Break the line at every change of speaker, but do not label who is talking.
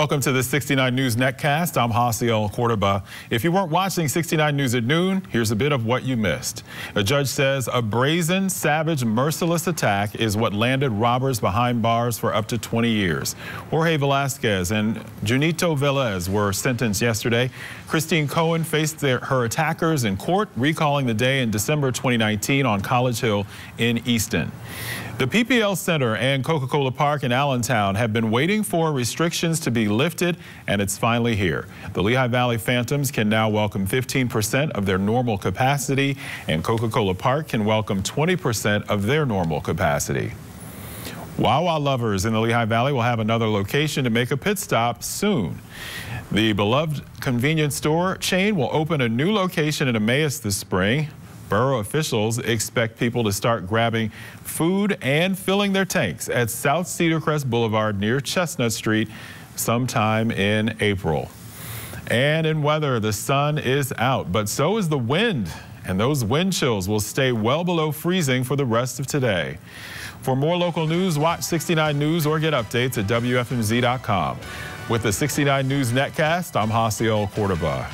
Welcome to the 69 News Netcast. I'm Haciel Cordoba. If you weren't watching 69 News at noon, here's a bit of what you missed. A judge says a brazen, savage, merciless attack is what landed robbers behind bars for up to 20 years. Jorge Velasquez and Junito Velez were sentenced yesterday. Christine Cohen faced their, her attackers in court, recalling the day in December 2019 on College Hill in Easton. The PPL Center and Coca-Cola Park in Allentown have been waiting for restrictions to be lifted, and it's finally here. The Lehigh Valley Phantoms can now welcome 15% of their normal capacity, and Coca-Cola Park can welcome 20% of their normal capacity. Wawa lovers in the Lehigh Valley will have another location to make a pit stop soon. The beloved convenience store chain will open a new location in Emmaus this spring. Borough officials expect people to start grabbing food and filling their tanks at South Cedar Crest Boulevard near Chestnut Street sometime in April. And in weather, the sun is out, but so is the wind. And those wind chills will stay well below freezing for the rest of today. For more local news, watch 69 News or get updates at WFMZ.com. With the 69 News Netcast, I'm Hasiel Cordoba.